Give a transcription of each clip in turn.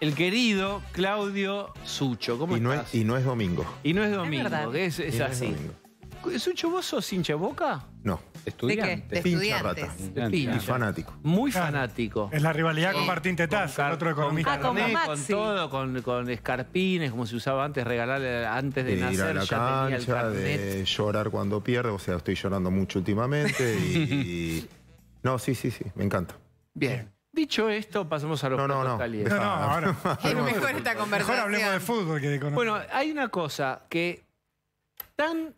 El querido Claudio Sucho. ¿Cómo y, no Es, y no es domingo. Y no es domingo, es, es, así. Sucho, ¿vos sos hincha boca? No. Estudiante. pincha rata. De fanático. Muy fanático. Es la rivalidad con Martín Tetaz, con, otro economista. Ah, con, con, todo, con, con, escarpines, como se usaba antes, regalarle antes de, nacer. a la cancha, de llorar cuando pierde, o sea, estoy llorando mucho últimamente. No, sí, sí, sí, me encanta. Bien. Dicho esto, pasamos a los no, no, no. No, mejor esta conversación. hablemos de fútbol que de Bueno, hay una cosa que tan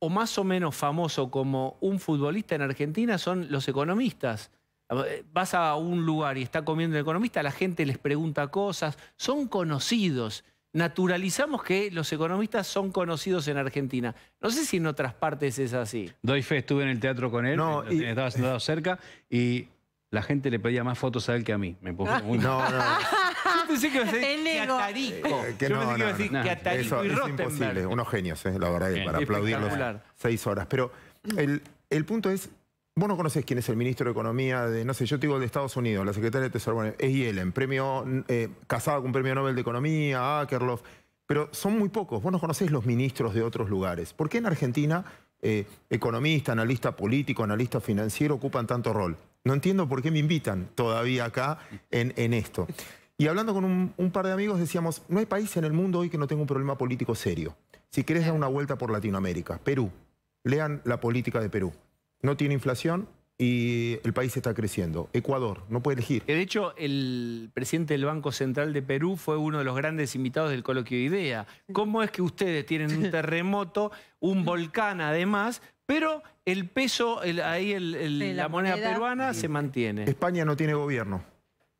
o más o menos famoso como un futbolista en Argentina son los economistas. Vas a un lugar y está comiendo el economista, la gente les pregunta cosas, son conocidos. Naturalizamos que los economistas son conocidos en Argentina. No sé si en otras partes es así. Doy fe, estuve en el teatro con él, eh, estaba sentado cerca y la gente le pedía más fotos a él que a mí. Me puso ah. muy No, no. pensé que que no, que Es imposible. Unos genios, eh, la verdad, para aplaudirlos seis horas. Pero el, el punto es, Vos no conocés quién es el ministro de Economía de, no sé, yo te digo de Estados Unidos, la secretaria de Tesoro, es Yellen, premio, eh, casada con un premio Nobel de Economía, Akerlof, pero son muy pocos. Vos no conocés los ministros de otros lugares. ¿Por qué en Argentina eh, economista, analista político, analista financiero ocupan tanto rol? No entiendo por qué me invitan todavía acá en, esto. Y hablando con un, un, par de amigos decíamos, no hay país en el mundo hoy que no tenga un problema político serio. Si querés dar una vuelta por Latinoamérica, Perú, lean la política de Perú. No tiene inflación y el país está creciendo. Ecuador, no puede elegir. De hecho, el presidente del Banco Central de Perú fue uno de los grandes invitados del coloquio IDEA. ¿Cómo es que ustedes tienen un terremoto, un volcán además, pero el peso, ahí la, moneda, peruana se mantiene. España no tiene gobierno.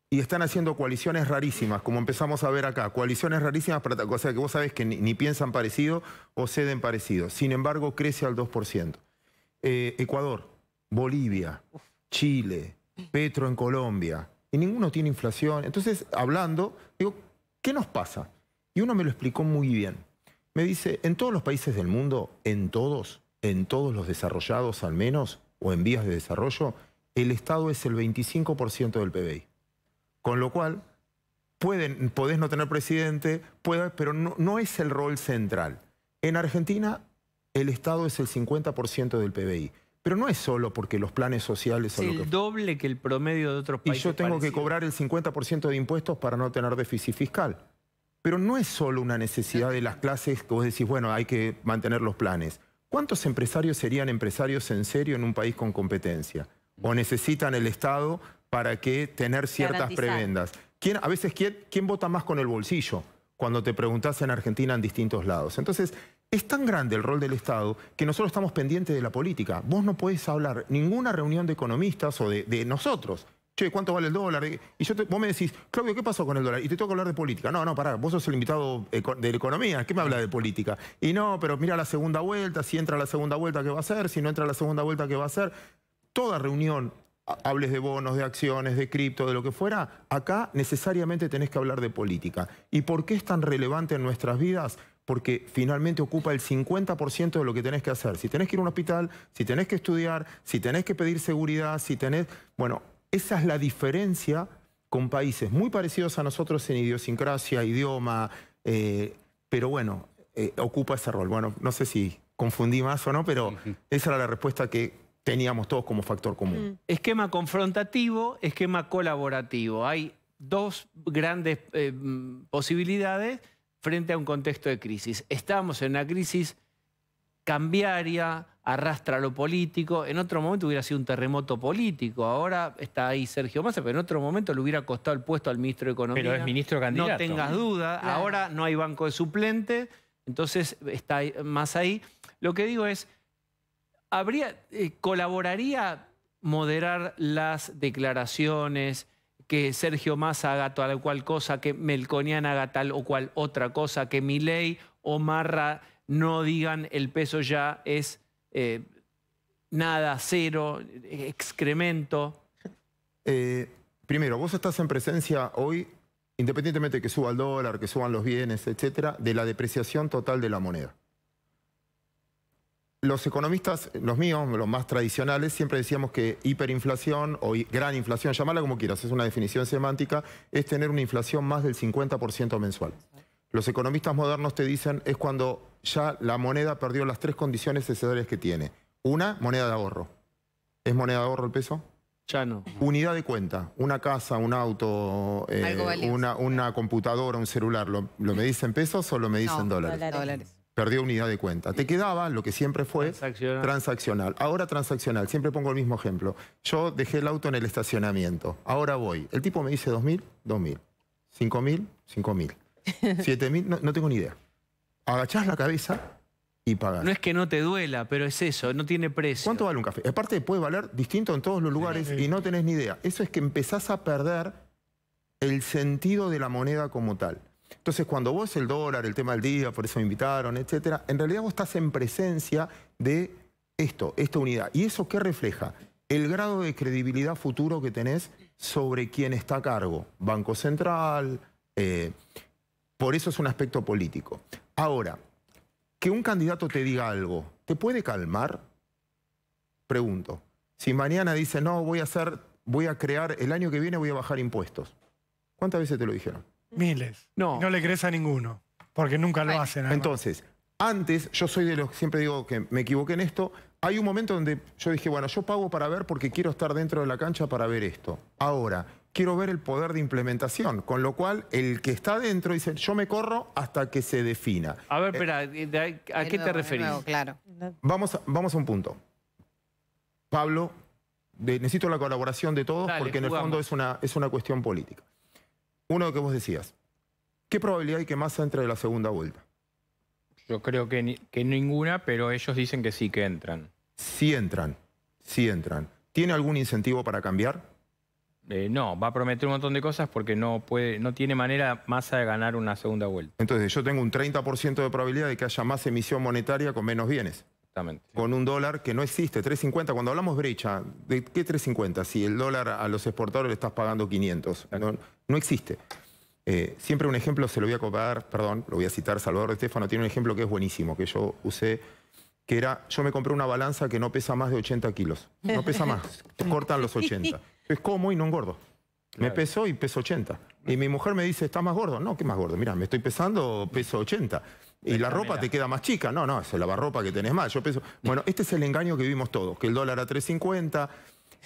Y están haciendo coaliciones rarísimas, como empezamos a ver acá. Coaliciones rarísimas, para, o sea, que vos sabés que ni, piensan parecido o ceden parecido. Sin embargo, crece al 2%. Eh, Ecuador, Bolivia, Chile, Petro en Colombia. Y ninguno tiene inflación. Entonces, hablando, digo, ¿qué nos pasa? Y uno me lo explicó muy bien. Me dice, en todos los países del mundo, en todos, en todos los desarrollados al menos, o en vías de desarrollo, el Estado es el 25% del PBI. Con lo cual, pueden, podés no tener presidente, pero no, es el rol central. En Argentina, el Estado es el 50% del PBI. Pero no es solo porque los planes sociales son... Es doble que el promedio de otros países. Y yo tengo que cobrar el 50% de impuestos para no tener déficit fiscal. Pero no es solo una necesidad de las clases que vos decís, bueno, hay que mantener los planes. ¿Cuántos empresarios serían empresarios en serio en un país con competencia? ¿O necesitan el Estado para que tener ciertas prebendas? ¿Quién, a veces, ¿quién, vota más con el bolsillo? Cuando te preguntas en Argentina en distintos lados. Entonces, es tan grande el rol del Estado que nosotros estamos pendientes de la política. Vos no podés hablar ninguna reunión de economistas o de nosotros ¿cuánto vale el dólar? Y vos me decís, Claudio, ¿qué pasó con el dólar? Y te tengo que hablar de política. No, no, pará, vos sos el invitado de la economía, ¿qué me habla de política? Y no, pero mira la segunda vuelta, si entra la segunda vuelta, ¿qué va a hacer? Si no entra la segunda vuelta, ¿qué va a hacer? Toda reunión, hables de bonos, de acciones, de cripto, de lo que fuera, acá necesariamente tenés que hablar de política. ¿Y por qué es tan relevante en nuestras vidas? porque finalmente ocupa el 50% de lo que tenés que hacer. Si tenés que ir a un hospital, si tenés que estudiar, si tenés que pedir seguridad, si tenés... Bueno, esa es la diferencia con países muy parecidos a nosotros en idiosincrasia, idioma, eh, pero bueno, eh, ocupa ese rol. Bueno, no sé si confundí más o no, pero esa era la respuesta que teníamos todos como factor común. Mm. Esquema confrontativo, esquema colaborativo. Hay dos grandes eh, posibilidades frente a un contexto de crisis. Estamos en una crisis cambiaria, arrastra lo político. En otro momento hubiera sido un terremoto político. Ahora está ahí Sergio Massa, pero en otro momento le hubiera costado el puesto al ministro de Economía. Pero es ministro candidato. No tengas duda. Ahora no hay banco de suplente, entonces está más ahí. Lo que digo es, habría, eh, colaboraría moderar las declaraciones, que Sergio Massa haga tal o cual cosa, que Melconian haga tal o cual otra cosa, que Milei o Marra no digan el peso ya es eh, nada, cero, excremento. Eh, primero, vos estás en presencia hoy, independientemente de que suba el dólar, que suban los bienes, etcétera, de la depreciación total de la moneda. Los economistas, los míos, los más tradicionales, siempre decíamos que hiperinflación o gran inflación, llamala como quieras, es una definición semántica, es tener una inflación más del 50% mensual. Los economistas modernos te dicen es cuando ya la moneda perdió las tres condiciones necesarias que tiene. Una, moneda de ahorro. ¿Es moneda de ahorro el peso? Ya no. Unidad de cuenta, una casa, un auto, eh, una, computadora, un celular, ¿lo, me dicen pesos o lo me dicen dólares? Perdió unidad de cuenta. Te quedaba lo que siempre fue transaccional. transaccional. Ahora transaccional, siempre pongo el mismo ejemplo. Yo dejé el auto en el estacionamiento, ahora voy. El tipo me dice 2.000, 2.000. 5.000, 5.000. 7.000, no, tengo ni idea. Agachás la cabeza y pagás. No es que no te duela, pero es eso, no tiene precio. ¿Cuánto vale un café? Aparte puede valer distinto en todos los lugares y no tenés ni idea. Eso es que empezás a perder el sentido de la moneda como tal. Entonces, cuando vos el dólar, el tema del día, por eso me invitaron, etcétera, en realidad vos estás en presencia de esto, esta unidad. ¿Y eso qué refleja? El grado de credibilidad futuro que tenés sobre quién está a cargo. Banco Central, eh, por eso es un aspecto político. Ahora, que un candidato te diga algo, ¿te puede calmar? Pregunto. Si mañana dice, no, voy a hacer, voy a crear, el año que viene voy a bajar impuestos. ¿Cuántas veces te lo dijeron? Miles. No. No le crees a ninguno, porque nunca lo hacen. Entonces, antes, yo soy de los que siempre digo que me equivoqué en esto, hay un momento donde yo dije, bueno, yo pago para ver porque quiero estar dentro de la cancha para ver esto. Ahora, quiero ver el poder de implementación. Con lo cual, el que está dentro dice, yo me corro hasta que se defina. A ver, eh, espera, ¿a qué te referís? claro. Vamos, a, vamos a un punto. Pablo, necesito la colaboración de todos porque en el fondo es una, es una cuestión política. Uno de que vos decías, ¿qué probabilidad hay que Massa entre de la segunda vuelta? Yo creo que, que ninguna, pero ellos dicen que sí que entran. Sí entran, sí entran. ¿Tiene algún incentivo para cambiar? Eh, no, va a prometer un montón de cosas porque no, tiene manera más de ganar una segunda vuelta. Entonces, yo tengo un 30% de probabilidad de que haya más emisión monetaria con menos bienes. Exactamente. Con un dólar que no existe, 3.50. Cuando hablamos brecha, ¿de qué 3.50? Si el dólar a los exportadores le estás pagando 500. No, existe. Eh, siempre un ejemplo, se lo voy a copiar, perdón, lo voy a citar, Salvador Estefano tiene un ejemplo que es buenísimo, que yo usé que era, yo me compré una balanza que no pesa más de 80 kilos. No pesa más, cortan los 80. Es como y no engordo. Me peso y peso 80. Y mi mujer me dice, ¿estás más gordo? No, ¿qué más gordo? Mira, me estoy pesando, peso 80. Y la ropa te queda más chica. No, no, es el lavarropa que tenés más. Yo peso... Bueno, este es el engaño que vimos todos. Que el dólar a 3.50,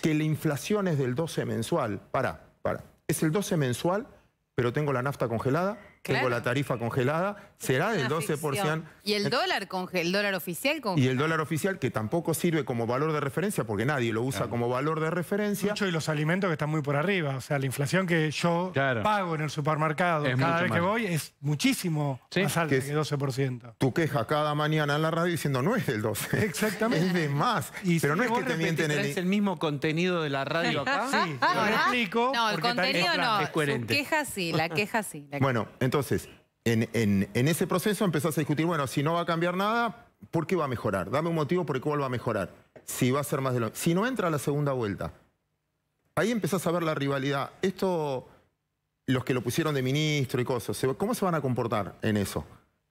que la inflación es del 12 mensual. Para, para. Es el 12 mensual, pero tengo la nafta congelada, tengo la tarifa congelada, será del 12%. Y el dólar, el dólar oficial congelado. Y el dólar oficial, que tampoco sirve como valor de referencia, porque nadie lo usa como valor de referencia. Mucho y los alimentos que están muy por arriba. O sea, la inflación que yo pago en el supermercado cada vez que voy es muchísimo más alta que, el 12%. Tu quejas cada mañana en la radio diciendo, no es del 12. Exactamente. es de más. Pero no es que te mienten en el... el mismo contenido de la radio acá? Sí, No, el contenido no. Es coherente. Su queja sí, la queja sí. Bueno, entonces, entonces, en, ese proceso empezás a discutir, bueno, si no va a cambiar nada, ¿por qué va a mejorar? Dame un motivo por el cual va a mejorar. Si va a ser más de lo Si no entra a la segunda vuelta, ahí empezás a ver la rivalidad. Esto, los que lo pusieron de ministro y cosas, ¿cómo se van a comportar en eso?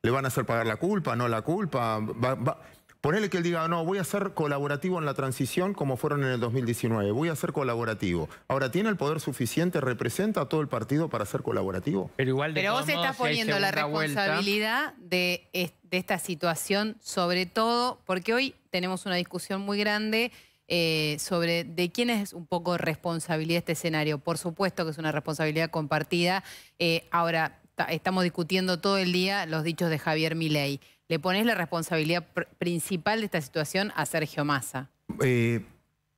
¿Le van a hacer pagar la culpa? ¿No la culpa? ¿Va, Ponele que él diga, no, voy a ser colaborativo en la transición como fueron en el 2019, voy a ser colaborativo. Ahora, ¿tiene el poder suficiente, representa a todo el partido para ser colaborativo? Pero igual de Pero vos estás poniendo la responsabilidad de, de esta situación, sobre todo porque hoy tenemos una discusión muy grande eh, sobre de quién es un poco responsabilidad este escenario. Por supuesto que es una responsabilidad compartida. Eh, ahora, estamos discutiendo todo el día los dichos de Javier Milei le pones la responsabilidad principal de esta situación a Sergio Massa. Eh,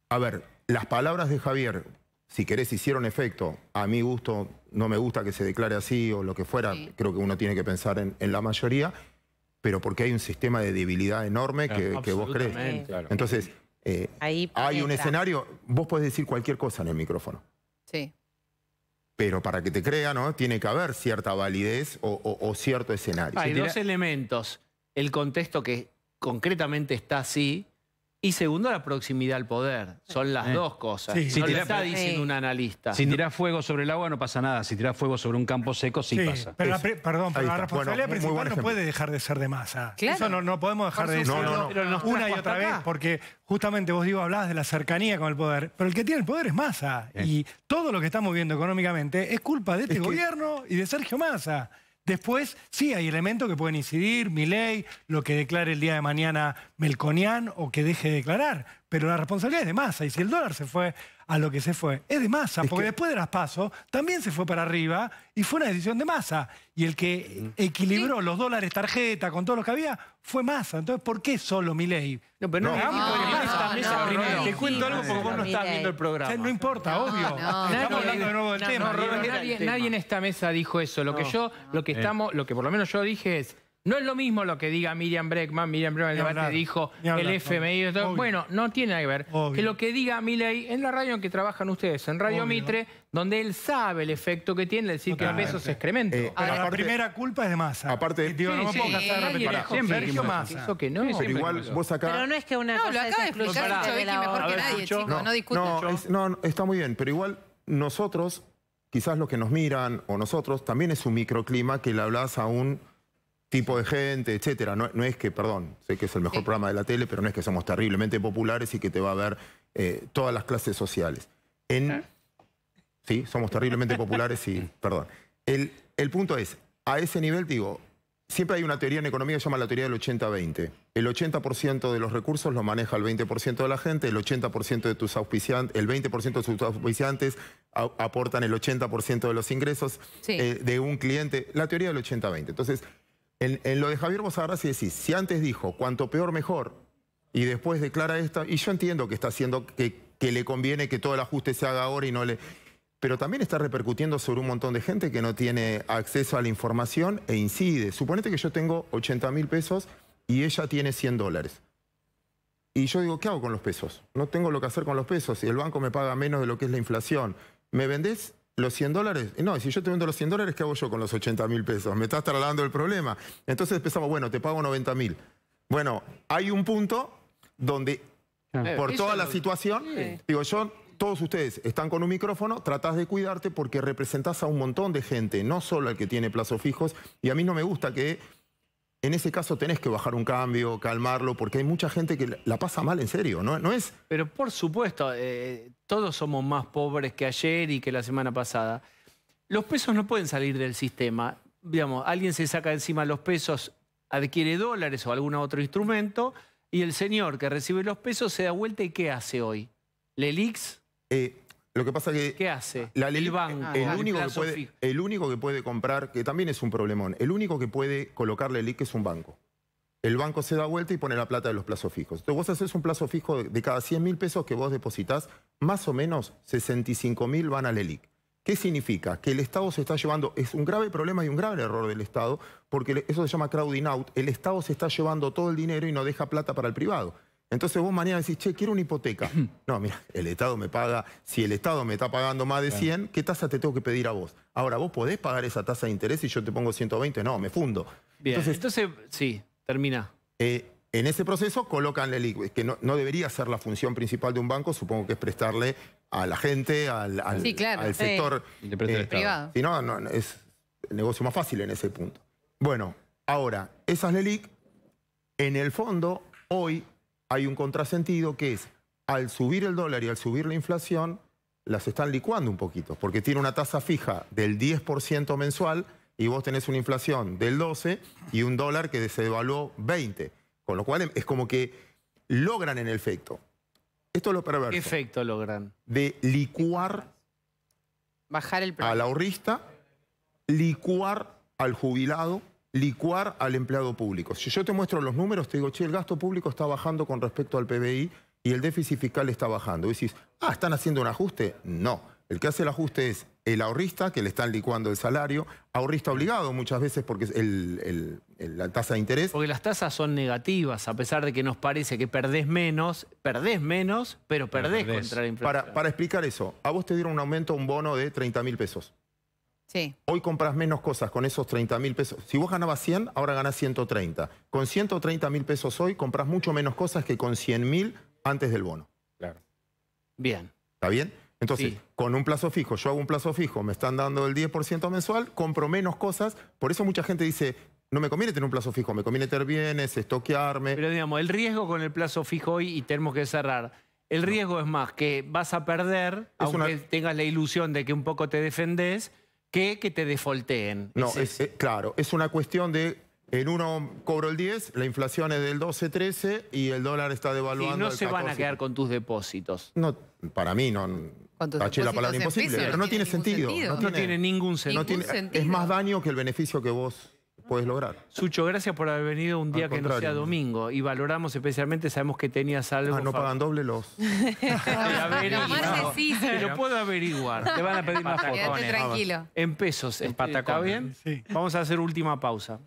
a ver, las palabras de Javier, si querés, hicieron efecto. A mi gusto, no me gusta que se declare así o lo que fuera. Creo que uno tiene que pensar en, la mayoría, pero porque hay un sistema de debilidad enorme que, vos crees. Entonces, eh, hay un escenario, vos podés decir cualquier cosa en el micrófono. Sí. Pero para que te crea, ¿no? Tiene que haber cierta validez o cierto escenario. Hay dos elementos el contexto que concretamente está así. Y segundo, la proximidad al poder. Son las dos cosas. si lo está diciendo un analista. Si tirás fuego sobre el agua no pasa nada. Si tirás fuego sobre un campo seco sí, pasa. Pero perdón, pero la responsabilidad principal no puede dejar de ser de masa. Eso no, podemos dejar de decirlo una y otra vez porque justamente vos digo hablabas de la cercanía con el poder. Pero el que tiene el poder es masa. Y todo lo que estamos viendo económicamente es culpa de este gobierno y de Sergio Massa. Después, sí, hay elementos que pueden incidir, mi ley, lo que declare el día de mañana Melconian o que deje de declarar pero la responsabilidad es de masa. Y si el dólar se fue a lo que se fue, es de masa, porque después de las pasos también se fue para arriba y fue una decisión de masa. Y el que equilibró los dólares tarjeta con todo lo que había fue masa. Entonces, ¿por qué solo mi ley? No, pero no, Te cuento algo porque vos no estás viendo el programa. no importa, obvio. Estamos hablando de nuevo del tema. Nadie, eh, nadie en esta mesa dijo eso. Lo que yo, lo que eh. estamos, lo que por lo menos yo dije es no es lo mismo lo que diga Miriam Breckman. Miriam Breckman en el debate dijo el FMI. Bueno, no tiene nada que ver. Que lo que diga Milei en la radio en que trabajan ustedes, en Radio Mitre, donde él sabe el efecto que tiene el decir que el peso se incrementa. Eh, la primera culpa es de Massa. Aparte, digo, no sí, puedo sí, Sergio Massa. Eso que no. pero no es que una no, cosa lo acaba de explicar Vicky mejor que nadie, chicos. No, no no, está muy bien, pero igual nosotros, quizás los que nos miran o nosotros, también es un microclima que le hablas a un tipo de gente, etcétera. No, es que, perdón, sé que es el mejor programa de la tele, pero no es que somos terriblemente populares y que te va a ver eh, todas las clases sociales. En, Sí, somos terriblemente populares y, perdón. El, punto es, a ese nivel, digo, siempre hay una teoría en economía que se llama la teoría del 80-20. El 80% de los recursos ...lo maneja el 20% de la gente, el 80% de tus auspiciantes, el 20% de tus auspiciantes aportan el 80% de los ingresos eh, de un cliente. La teoría del 80-20. Entonces, en, lo de Javier Mozarra si decís, si antes dijo cuanto peor mejor y después declara esto, y yo entiendo que está haciendo que, que le conviene que todo el ajuste se haga ahora y no le pero también está repercutiendo sobre un montón de gente que no tiene acceso a la información e incide. Suponete que yo tengo 80 mil pesos y ella tiene 100 dólares. Y yo digo, ¿qué hago con los pesos? No tengo lo que hacer con los pesos. Y el banco me paga menos de lo que es la inflación. ¿Me vendés los 100 dólares, no, si yo te vendo los 100 dólares, ¿qué hago yo con los 80 mil pesos? Me estás trasladando el problema. Entonces empezamos, bueno, te pago 90 mil. Bueno, hay un punto donde, por eh, toda la situación, digo, yo todos ustedes están con un micrófono, tratás de cuidarte porque representás a un montón de gente, no solo al que tiene plazos fijos. Y a mí no me gusta que en ese caso tenés que bajar un cambio, calmarlo, porque hay mucha gente que la pasa mal en serio, ¿no? No es... Pero por supuesto, eh, todos somos más pobres que ayer y que la semana pasada. Los pesos no pueden salir del sistema. Digamos, alguien se saca encima los pesos, adquiere dólares o algún otro instrumento, y el señor que recibe los pesos se da vuelta y ¿qué hace hoy? ¿Le Eh, lo que pasa que... ¿Qué hace? La el banco. El, único que puede, comprar, que también es un problemón, el único que puede colocar Lelix es un banco el banco se da vuelta y pone la plata de los plazos fijos. Entonces vos haces un plazo fijo de, cada 100 mil pesos que vos depositas, más o menos 65 mil van al ELIC. ¿Qué significa? Que el Estado se está llevando, es un grave problema y un grave error del Estado, porque eso se llama crowding out, el Estado se está llevando todo el dinero y no deja plata para el privado. Entonces vos mañana decís, che, quiero una hipoteca. No, mira, el Estado me paga, si el Estado me está pagando más de 100, ¿qué tasa te tengo que pedir a vos? Ahora, vos podés pagar esa tasa de interés y yo te pongo 120, no, me fundo. entonces, entonces sí. Termina. Eh, en ese proceso colocan la liquidez, que no, debería ser la función principal de un banco, supongo que es prestarle a la gente, al, sector eh, privado. Si no, es el negocio más fácil en ese punto. Bueno, ahora, esas LELIC, en el fondo, hoy hay un contrasentido que es, al subir el dólar y al subir la inflación, las están licuando un poquito, porque tiene una tasa fija del 10% mensual, y vos tenés una inflación del 12 y un dólar que se devaluó 20. Con lo cual em, es como que logran en efecto. Esto es lo perverso. ¿Qué efecto logran? De licuar Bajar el al ahorrista, licuar al jubilado, licuar al empleado público. Si yo te muestro los números, te digo, che, el gasto público está bajando con respecto al PBI y el déficit fiscal está bajando. Y decís, ah, ¿están haciendo un ajuste? No. El que hace el ajuste es el ahorrista, que le están licuando el salario, ahorrista obligado muchas veces porque la tasa de interés. Porque las tasas son negativas, a pesar de que nos parece que perdés menos, perdés menos, pero perdés, contra la inflación. Para, explicar eso, a vos te dieron un aumento, un bono de 30 mil pesos. Sí. Hoy compras menos cosas con esos 30 mil pesos. Si vos ganabas 100, ahora ganás 130. Con 130 mil pesos hoy compras mucho menos cosas que con 100 mil antes del bono. Claro. Bien. ¿Está bien? Entonces, con un plazo fijo, yo hago un plazo fijo, me están dando el 10% mensual, compro menos cosas, por eso mucha gente dice, no me conviene tener un plazo fijo, me conviene tener bienes, estoquearme. Pero digamos, el riesgo con el plazo fijo hoy, y tenemos que cerrar, el riesgo es más que vas a perder, aunque tengas la ilusión de que un poco te defendés, que que te defolteen. No, eh, claro, es una cuestión de... En uno cobro el 10, la inflación es del 12, 13 y el dólar está devaluando. Y no se van a quedar con tus depósitos. No, para mí no, la palabra imposible, pero no, tiene, sentido, No, tiene, ningún, sentido. Es más daño que el beneficio que vos puedes lograr. Sucho, gracias por haber venido un día que no sea domingo. Y valoramos especialmente, sabemos que tenías algo... Ah, no pagan doble los... Te lo puedo averiguar. Te van a pedir más fotos. tranquilo. En pesos. Este, ¿Está bien? Vamos a hacer última pausa.